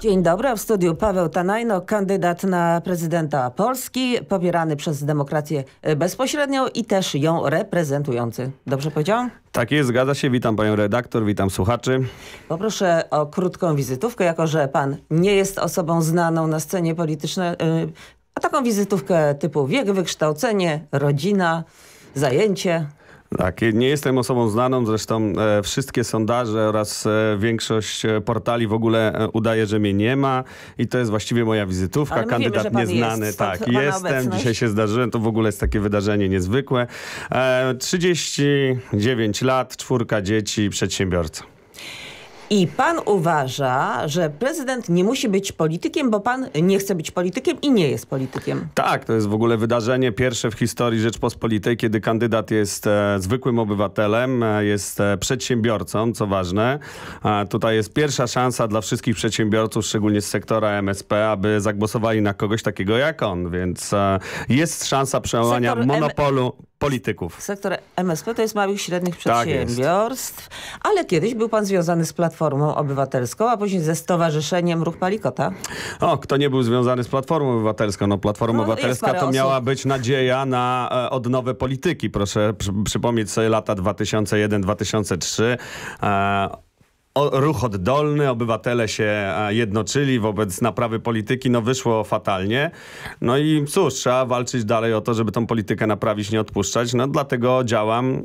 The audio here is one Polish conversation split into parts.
Dzień dobry, w studiu Paweł Tanajno, kandydat na prezydenta Polski, popierany przez demokrację bezpośrednią i też ją reprezentujący. Dobrze powiedziałam? Tak jest, zgadza się. Witam panią redaktor, witam słuchaczy. Poproszę o krótką wizytówkę, jako że pan nie jest osobą znaną na scenie politycznej, y, a taką wizytówkę typu wiek, wykształcenie, rodzina, zajęcie. Tak, nie jestem osobą znaną, zresztą e, wszystkie sondaże oraz e, większość e, portali w ogóle udaje, że mnie nie ma i to jest właściwie moja wizytówka, kandydat wiemy, nieznany. Jest, tak, jestem, obecność. dzisiaj się zdarzyłem, to w ogóle jest takie wydarzenie niezwykłe. 39 lat, czwórka dzieci, przedsiębiorca. I pan uważa, że prezydent nie musi być politykiem, bo pan nie chce być politykiem i nie jest politykiem. Tak, to jest w ogóle wydarzenie pierwsze w historii Rzeczpospolitej, kiedy kandydat jest e, zwykłym obywatelem, e, jest e, przedsiębiorcą, co ważne. tutaj jest pierwsza szansa dla wszystkich przedsiębiorców, szczególnie z sektora MSP, aby zagłosowali na kogoś takiego jak on, więc e, jest szansa przełamania monopolu polityków. Sektor MSP to jest małych i średnich tak przedsiębiorstw, tak ale kiedyś był pan związany z Platformą Obywatelską, a później ze Stowarzyszeniem Ruch Palikota. O, kto nie był związany z Platformą Obywatelską? No Platforma no, Obywatelska to miała być nadzieja na e, odnowę polityki. Proszę przy, przypomnieć sobie lata 2001-2003. E, o, ruch oddolny, obywatele się e, jednoczyli wobec naprawy polityki, no wyszło fatalnie. No i cóż, trzeba walczyć dalej o to, żeby tą politykę naprawić, nie odpuszczać, no dlatego działam.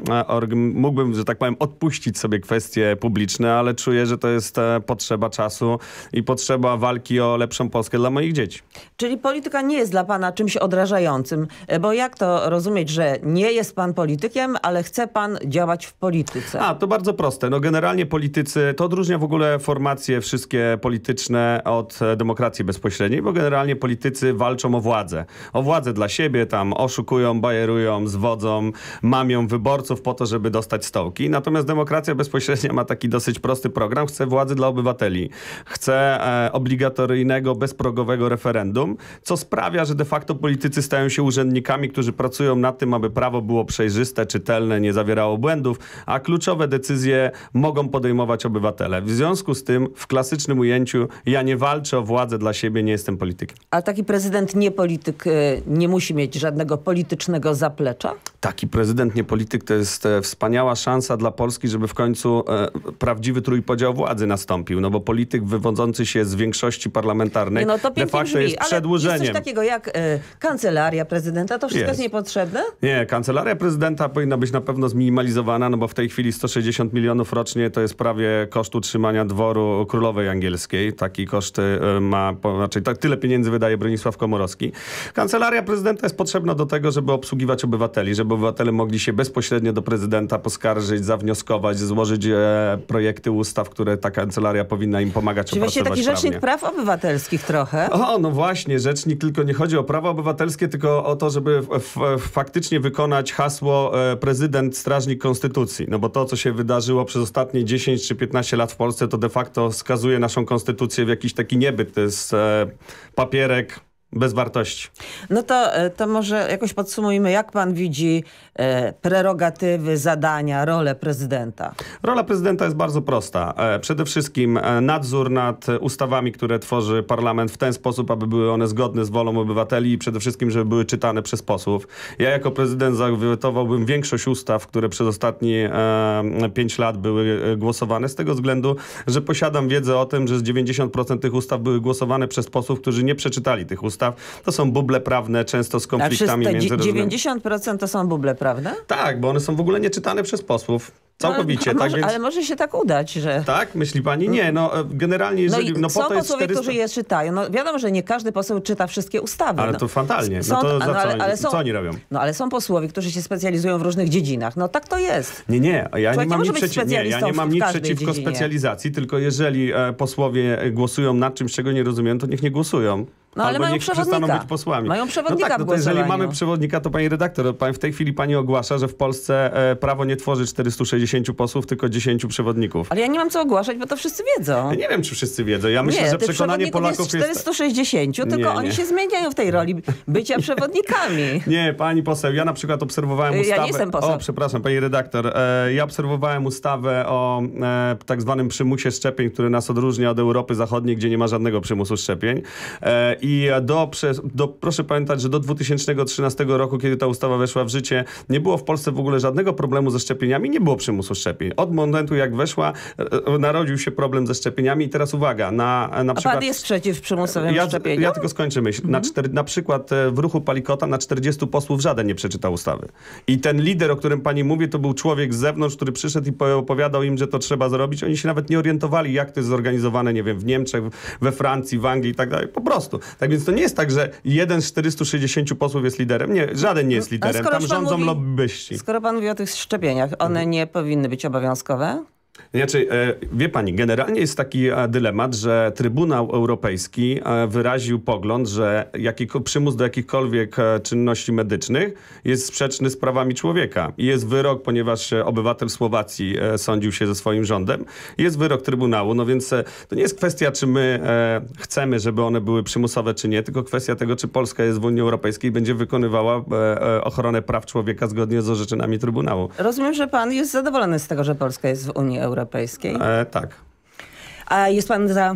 E, mógłbym, że tak powiem, odpuścić sobie kwestie publiczne, ale czuję, że to jest e, potrzeba czasu i potrzeba walki o lepszą Polskę dla moich dzieci. Czyli polityka nie jest dla pana czymś odrażającym, bo jak to rozumieć, że nie jest pan politykiem, ale chce pan działać w polityce? A, to bardzo proste. No generalnie politycy to odróżnia w ogóle formacje wszystkie polityczne od e, demokracji bezpośredniej, bo generalnie politycy walczą o władzę. O władzę dla siebie, tam oszukują, bajerują, zwodzą, mamią wyborców po to, żeby dostać stołki. Natomiast demokracja bezpośrednia ma taki dosyć prosty program. Chce władzy dla obywateli. Chce e, obligatoryjnego, bezprogowego referendum, co sprawia, że de facto politycy stają się urzędnikami, którzy pracują nad tym, aby prawo było przejrzyste, czytelne, nie zawierało błędów, a kluczowe decyzje mogą podejmować obywatele obywatele. W związku z tym w klasycznym ujęciu ja nie walczę o władzę dla siebie, nie jestem politykiem. A taki prezydent nie polityk y, nie musi mieć żadnego politycznego zaplecza? Taki prezydent nie polityk to jest e, wspaniała szansa dla Polski, żeby w końcu e, prawdziwy trójpodział władzy nastąpił, no bo polityk wywodzący się z większości parlamentarnej no, to de facto brzmi, jest przedłużeniem. Ale jest coś takiego jak e, kancelaria prezydenta, to wszystko jest, jest niepotrzebne? Nie, kancelaria prezydenta powinna być na pewno zminimalizowana, no bo w tej chwili 160 milionów rocznie to jest prawie koszt utrzymania dworu królowej angielskiej. Taki koszt y, ma, znaczy tak tyle pieniędzy wydaje Bronisław Komorowski. Kancelaria prezydenta jest potrzebna do tego, żeby obsługiwać obywateli, żeby obywatele mogli się bezpośrednio do prezydenta poskarżyć, zawnioskować, złożyć e, projekty ustaw, które ta kancelaria powinna im pomagać Czyli opracować taki prawnie. rzecznik praw obywatelskich trochę. O, no właśnie, rzecznik tylko nie chodzi o prawa obywatelskie, tylko o to, żeby faktycznie wykonać hasło e, prezydent strażnik konstytucji. No bo to, co się wydarzyło przez ostatnie 10 czy 15 15 lat w Polsce to de facto skazuje naszą konstytucję w jakiś taki niebyt. To jest e, papierek, bez wartości. No to, e, to może jakoś podsumujmy, jak pan widzi e, prerogatywy, zadania, rolę prezydenta? Rola prezydenta jest bardzo prosta. E, przede wszystkim e, nadzór nad ustawami, które tworzy parlament w ten sposób, aby były one zgodne z wolą obywateli i przede wszystkim, żeby były czytane przez posłów. Ja jako prezydent zawetowałbym większość ustaw, które przez ostatnie e, pięć lat były e, głosowane z tego względu, że posiadam wiedzę o tym, że z 90% tych ustaw były głosowane przez posłów, którzy nie przeczytali tych ustaw ustaw. To są buble prawne, często z konfliktami między różnymi. 90% to są buble prawne? Tak, bo one są w ogóle nieczytane przez posłów. Całkowicie, no, tak może, więc... Ale może się tak udać, że... Tak? Myśli pani? Nie, no e, generalnie no jeżeli... No, no są posłowie, 400... którzy je czytają. No wiadomo, że nie każdy poseł czyta wszystkie ustawy. Ale no. to fatalnie. No są, no to co, ale, ale są, co oni robią? No ale są posłowie, którzy się specjalizują w różnych dziedzinach. No tak to jest. Nie, nie. Ja nie mam, nic, przeci... nie, ja nie mam nic przeciwko dziedzinie. specjalizacji, tylko jeżeli e, posłowie głosują nad czymś, czego nie rozumieją, to niech nie głosują. No, ale Albo mają niech być posłami. Mają no tak, przewodnika no tak, no to jeżeli mamy przewodnika, to pani redaktor, pani, w tej chwili pani ogłasza, że w Polsce e, prawo nie tworzy 460 posłów, tylko 10 przewodników. Ale ja nie mam co ogłaszać, bo to wszyscy wiedzą. Ja nie wiem, czy wszyscy wiedzą. Ja myślę, nie, że przekonanie Polaków jest... 460, jest... tylko nie, oni się zmieniają w tej roli bycia przewodnikami. Nie, pani poseł, ja na przykład obserwowałem ustawę... Ja nie jestem poseł. O, przepraszam, pani redaktor. E, ja obserwowałem ustawę o e, tak zwanym przymusie szczepień, który nas odróżnia od Europy Zachodniej, gdzie nie ma żadnego przymusu szczepień. E, i do, do, proszę pamiętać, że do 2013 roku, kiedy ta ustawa weszła w życie, nie było w Polsce w ogóle żadnego problemu ze szczepieniami, nie było przymusu szczepień. Od momentu, jak weszła, e, e, narodził się problem ze szczepieniami i teraz uwaga, na, e, na A przykład... pan jest przeciw przymusowym ja, szczepieniom? Ja tylko skończę myśl. Mhm. Na, na przykład w ruchu Palikota na 40 posłów żaden nie przeczytał ustawy. I ten lider, o którym pani mówi, to był człowiek z zewnątrz, który przyszedł i opowiadał im, że to trzeba zrobić. Oni się nawet nie orientowali, jak to jest zorganizowane, nie wiem, w Niemczech, we Francji, w Anglii i tak dalej. Po prostu. Tak więc to nie jest tak, że jeden z 460 posłów jest liderem. Nie, żaden nie jest no, liderem. Tam rządzą mówi, lobbyści. Skoro pan mówi o tych szczepieniach, one mhm. nie powinny być obowiązkowe? Znaczy, e, wie pani, generalnie jest taki e, dylemat, że Trybunał Europejski e, wyraził pogląd, że przymus do jakichkolwiek czynności medycznych jest sprzeczny z prawami człowieka. Jest wyrok, ponieważ obywatel Słowacji sądził się ze swoim rządem. Jest wyrok Trybunału, no więc to nie jest kwestia, czy my chcemy, żeby one były przymusowe, czy nie, tylko kwestia tego, czy Polska jest w Unii Europejskiej i będzie wykonywała ochronę praw człowieka zgodnie z orzeczeniami Trybunału. Rozumiem, że pan jest zadowolony z tego, że Polska jest w Unii Europejskiej. E, tak. A jest pan za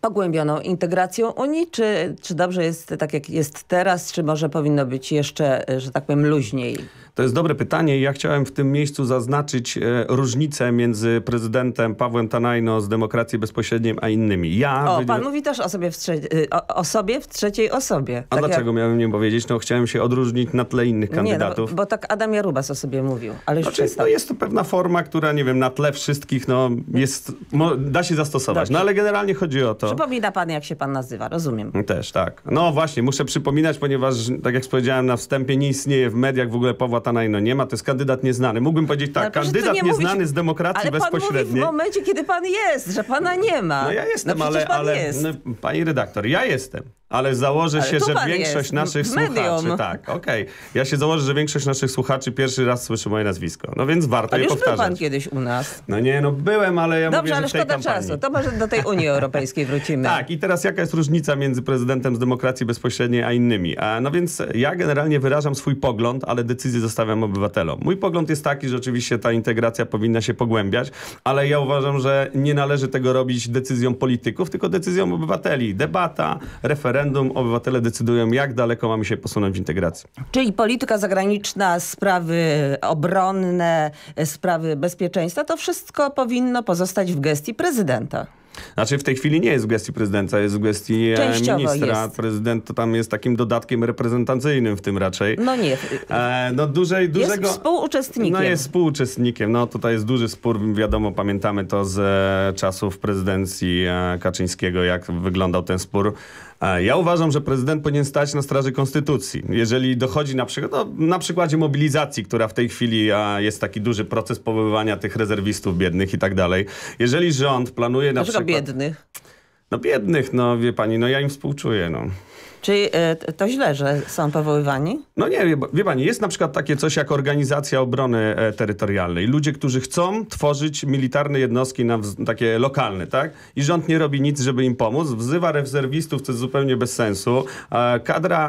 pogłębioną integracją Unii, czy, czy dobrze jest tak, jak jest teraz, czy może powinno być jeszcze, e, że tak powiem, luźniej? To jest dobre pytanie ja chciałem w tym miejscu zaznaczyć e, różnicę między prezydentem Pawłem Tanajno z Demokracji Bezpośredniej, a innymi. Ja o, pan mówi też o sobie w, trze e, o, o sobie w trzeciej osobie. A tak dlaczego jak... miałem nie powiedzieć? No chciałem się odróżnić na tle innych kandydatów. Nie, no, bo, tak Adam Jarubas o sobie mówił, ale znaczy, no, jest to pewna forma, która, nie wiem, na tle wszystkich, no, jest, da się zastosować. Dobrze. No ale generalnie chodzi o o to. Przypomina pan, jak się pan nazywa, rozumiem. Też, tak. No właśnie, muszę przypominać, ponieważ, tak jak powiedziałem na wstępie, nie istnieje w mediach w ogóle Pawła Tanajno nie ma, to jest kandydat nieznany. Mógłbym powiedzieć tak, no, kandydat nieznany mówić, z demokracji ale bezpośredniej. Ale pan w momencie, kiedy pan jest, że pana nie ma. No ja jestem, no, ale, ale jest. no, pani redaktor, ja jestem ale założę ale się, że większość jest. naszych Medium. słuchaczy... Tak, okej. Okay. Ja się założę, że większość naszych słuchaczy pierwszy raz słyszy moje nazwisko. No więc warto ale je powtarzać. był pan kiedyś u nas. No nie, no byłem, ale ja Dobrze, mówię, ale że Dobrze, tej szkoda kampanii. czasu. To może do tej Unii Europejskiej wrócimy. tak, i teraz jaka jest różnica między prezydentem z demokracji bezpośredniej a innymi? A, no więc ja generalnie wyrażam swój pogląd, ale decyzję zostawiam obywatelom. Mój pogląd jest taki, że oczywiście ta integracja powinna się pogłębiać, ale ja uważam, że nie należy tego robić decyzją polityków, tylko decyzją obywateli. Debata, referendum, referendum obywatele decydują, jak daleko mamy się posunąć w integracji. Czyli polityka zagraniczna, sprawy obronne, sprawy bezpieczeństwa, to wszystko powinno pozostać w gestii prezydenta. Znaczy w tej chwili nie jest w gestii prezydenta, jest w gestii e, Częściowo ministra. Jest. Prezydent to tam jest takim dodatkiem reprezentacyjnym w tym raczej. No nie. E, no dużej, dużego... Jest współuczestnikiem. No jest współuczestnikiem. No tutaj jest duży spór, wiadomo, pamiętamy to z e, czasów prezydencji e, Kaczyńskiego, jak wyglądał ten spór ja uważam, że prezydent powinien stać na straży konstytucji. Jeżeli dochodzi na przykład, no, na przykładzie mobilizacji, która w tej chwili jest taki duży proces powoływania tych rezerwistów biednych i tak dalej. Jeżeli rząd planuje na Dlaczego przykład... biednych? No biednych, no wie pani, no ja im współczuję, no. Czy e, to źle, że są powoływani? No nie, wie, wie pani, jest na przykład takie coś jak organizacja obrony e, terytorialnej. Ludzie, którzy chcą tworzyć militarne jednostki na takie lokalne, tak? I rząd nie robi nic, żeby im pomóc. Wzywa rezerwistów, co jest zupełnie bez sensu. E, kadra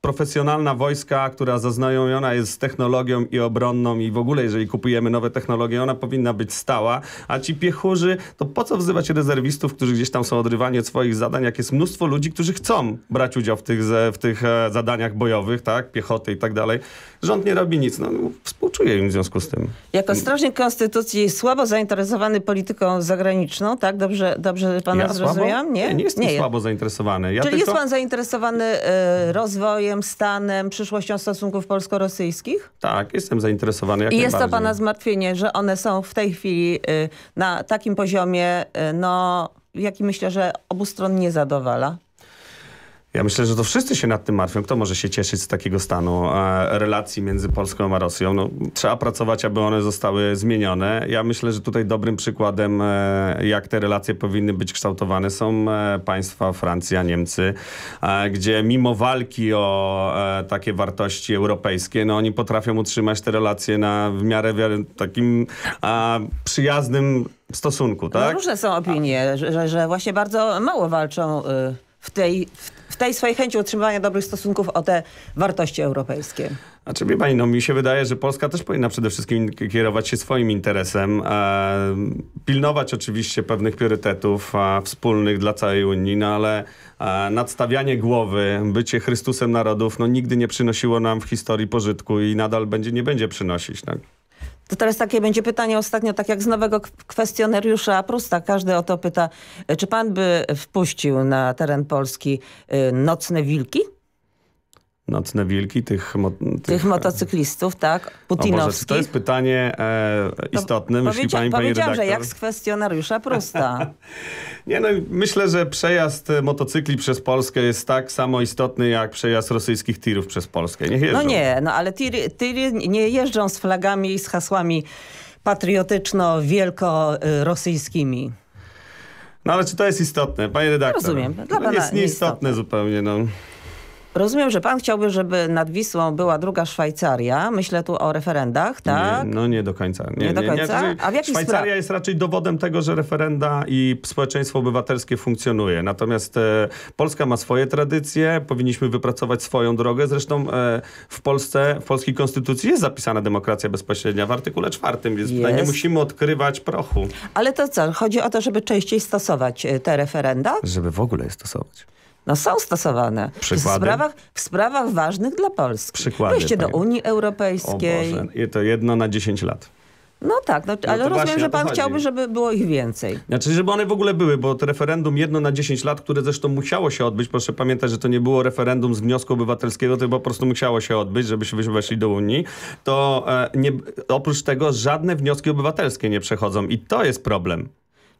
profesjonalna wojska, która zaznajomiona jest z technologią i obronną i w ogóle, jeżeli kupujemy nowe technologie, ona powinna być stała, a ci piechurzy, to po co wzywać rezerwistów, którzy gdzieś tam są odrywani od swoich zadań, jak jest mnóstwo ludzi, którzy chcą brać brać udział w tych, w tych e, zadaniach bojowych, tak, piechoty i tak dalej. Rząd nie robi nic. No, no współczuję im w związku z tym. Jako strażnik Konstytucji jest słabo zainteresowany polityką zagraniczną, tak? Dobrze, dobrze pana ja zrozumiałam? Nie? nie, nie jestem nie słabo zainteresowany. Ja Czyli tylko... jest pan zainteresowany y, rozwojem, stanem, przyszłością stosunków polsko-rosyjskich? Tak, jestem zainteresowany. I jest to pana zmartwienie, że one są w tej chwili y, na takim poziomie, y, no jaki myślę, że obu stron nie zadowala? Ja myślę, że to wszyscy się nad tym martwią. Kto może się cieszyć z takiego stanu e, relacji między Polską a Rosją? No, trzeba pracować, aby one zostały zmienione. Ja myślę, że tutaj dobrym przykładem, e, jak te relacje powinny być kształtowane, są e, państwa Francja, Niemcy, gdzie mimo walki o takie wartości europejskie, no oni potrafią utrzymać te relacje na w miarę takim a, przyjaznym stosunku, tak? No różne są opinie, że, że właśnie bardzo mało walczą y, w tej... W w tej swojej chęci utrzymywania dobrych stosunków o te wartości europejskie? czy znaczy, wie pani, no mi się wydaje, że Polska też powinna przede wszystkim kierować się swoim interesem, e, pilnować oczywiście pewnych priorytetów e, wspólnych dla całej Unii, no ale e, nadstawianie głowy, bycie Chrystusem narodów, no nigdy nie przynosiło nam w historii pożytku i nadal będzie, nie będzie przynosić. Tak? To teraz takie będzie pytanie ostatnio, tak jak z nowego kwestionariusza Prusta. Każdy o to pyta. Czy pan by wpuścił na teren Polski y, nocne wilki? Nocne wilki tych, mo tych, tych... E, motocyklistów, tak, putinowskich. Boże, to jest pytanie e, istotne, to myśli pani, pani redaktor? że jak z kwestionariusza prosta. nie no, myślę, że przejazd motocykli przez Polskę jest tak samo istotny, jak przejazd rosyjskich tirów przez Polskę. Niech jeżdżą. No nie, no ale tiry, tiry nie jeżdżą z flagami i z hasłami patriotyczno-wielko-rosyjskimi. No ale czy to jest istotne, panie redaktor? Rozumiem. Dla no, jest nieistotne, nieistotne zupełnie, no. Rozumiem, że pan chciałby, żeby nad Wisłą była druga Szwajcaria. Myślę tu o referendach, tak? Nie, no nie do końca. Nie, nie do końca? Nie, A w Szwajcaria jest raczej dowodem tego, że referenda i społeczeństwo obywatelskie funkcjonuje. Natomiast e, Polska ma swoje tradycje, powinniśmy wypracować swoją drogę. Zresztą e, w Polsce, w polskiej konstytucji jest zapisana demokracja bezpośrednia w artykule czwartym, więc jest. tutaj nie musimy odkrywać prochu. Ale to co? Chodzi o to, żeby częściej stosować e, te referenda? Żeby w ogóle je stosować. No są stosowane. W sprawach, w sprawach ważnych dla Polski. Przykłady, Wejście do Unii Europejskiej. O Boże. I to jedno na 10 lat. No tak, no, no ale rozumiem, właśnie, że pan chciałby, żeby było ich więcej. Znaczy, żeby one w ogóle były, bo to referendum jedno na 10 lat, które zresztą musiało się odbyć, proszę pamiętać, że to nie było referendum z wniosku obywatelskiego, to po prostu musiało się odbyć, żebyśmy weszli do Unii, to e, nie, oprócz tego żadne wnioski obywatelskie nie przechodzą i to jest problem.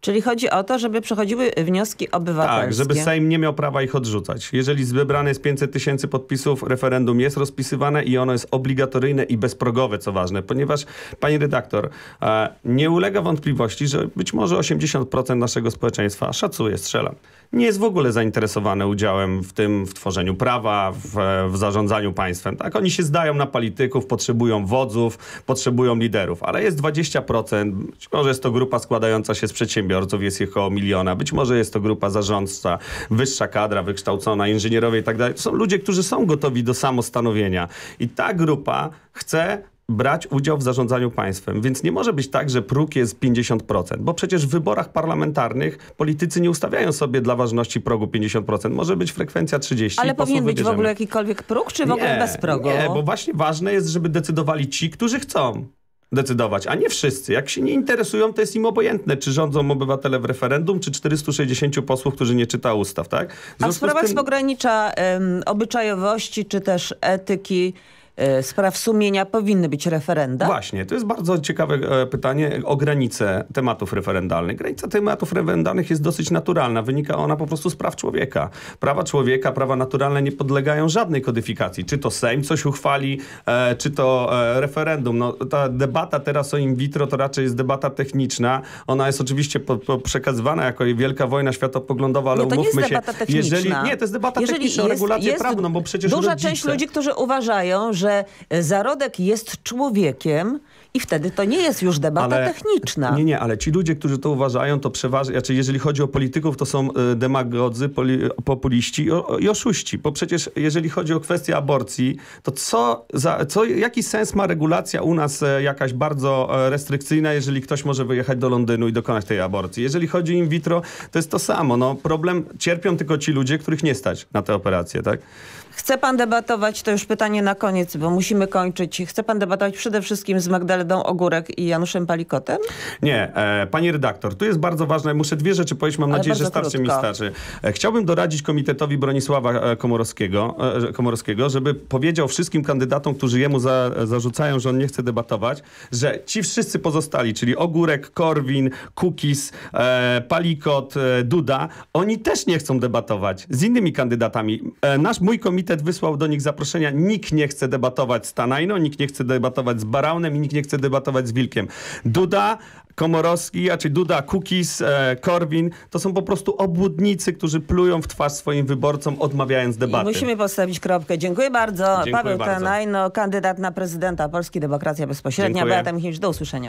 Czyli chodzi o to, żeby przechodziły wnioski obywatelskie. Tak, żeby Sejm nie miał prawa ich odrzucać. Jeżeli wybrane jest 500 tysięcy podpisów, referendum jest rozpisywane i ono jest obligatoryjne i bezprogowe, co ważne, ponieważ, pani redaktor, e, nie ulega wątpliwości, że być może 80% naszego społeczeństwa, szacuje, strzelam, nie jest w ogóle zainteresowane udziałem w tym, w tworzeniu prawa, w, w zarządzaniu państwem. Tak, oni się zdają na polityków, potrzebują wodzów, potrzebują liderów, ale jest 20%, być może jest to grupa składająca się z przedsiębiorców, przedsiębiorców jest ich około miliona. Być może jest to grupa zarządca, wyższa kadra, wykształcona, inżynierowie i tak dalej. Są ludzie, którzy są gotowi do samostanowienia. I ta grupa chce brać udział w zarządzaniu państwem. Więc nie może być tak, że próg jest 50%, bo przecież w wyborach parlamentarnych politycy nie ustawiają sobie dla ważności progu 50%. Może być frekwencja 30%. Ale powinien być w ogóle jakikolwiek próg, czy w ogóle bez progu? Nie, bo właśnie ważne jest, żeby decydowali ci, którzy chcą decydować, a nie wszyscy. Jak się nie interesują, to jest im obojętne, czy rządzą obywatele w referendum, czy 460 posłów, którzy nie czyta ustaw, tak? a w sprawach tym... z pogranicza obyczajowości, czy też etyki E, spraw sumienia powinny być referenda? Właśnie, to jest bardzo ciekawe e, pytanie o granicę tematów referendalnych. Granica tematów referendalnych jest dosyć naturalna. Wynika ona po prostu z praw człowieka. Prawa człowieka, prawa naturalne nie podlegają żadnej kodyfikacji. Czy to Sejm coś uchwali, e, czy to referendum. No, ta debata teraz o in vitro to raczej jest debata techniczna. Ona jest oczywiście po, po przekazywana jako wielka wojna światopoglądowa, ale nie, to umówmy nie jest się, jeżeli nie, to jest debata jeżeli techniczna, jest, regulację jest prawną, bo przecież duża rodzice... część ludzi, którzy uważają, że że e, zarodek jest człowiekiem i wtedy to nie jest już debata ale, techniczna. Nie, nie, ale ci ludzie, którzy to uważają, to przeważnie, znaczy jeżeli chodzi o polityków, to są e, demagodzy, poli, populiści i, o, i oszuści, bo przecież jeżeli chodzi o kwestię aborcji, to co, za, co, jaki sens ma regulacja u nas e, jakaś bardzo restrykcyjna, jeżeli ktoś może wyjechać do Londynu i dokonać tej aborcji? Jeżeli chodzi in vitro, to jest to samo. No, problem cierpią tylko ci ludzie, których nie stać na te operacje, tak? Chce pan debatować, to już pytanie na koniec, bo musimy kończyć. Chce pan debatować przede wszystkim z Magdaleną Ogórek i Januszem Palikotem? Nie, e, pani redaktor, tu jest bardzo ważne, muszę dwie rzeczy powiedzieć, mam Ale nadzieję, że starczy krótko. mi starczy. E, chciałbym doradzić komitetowi Bronisława e, Komorowskiego, e, Komorowskiego, żeby powiedział wszystkim kandydatom, którzy jemu za, zarzucają, że on nie chce debatować, że ci wszyscy pozostali, czyli Ogórek, Korwin, Kukis, e, Palikot, e, Duda, oni też nie chcą debatować z innymi kandydatami. nasz mój komitet komitet wysłał do nich zaproszenia. Nikt nie chce debatować z Tanajno, nikt nie chce debatować z Baraunem i nikt nie chce debatować z Wilkiem. Duda, Komorowski, a czy Duda, Kukis, e, Korwin, to są po prostu obłudnicy, którzy plują w twarz swoim wyborcom, odmawiając debaty. I musimy postawić kropkę. Dziękuję bardzo. Dziękuję Paweł bardzo. Tanajno, kandydat na prezydenta Polski Demokracja Bezpośrednia. Dziękuję. Beata Michniewicz, do usłyszenia.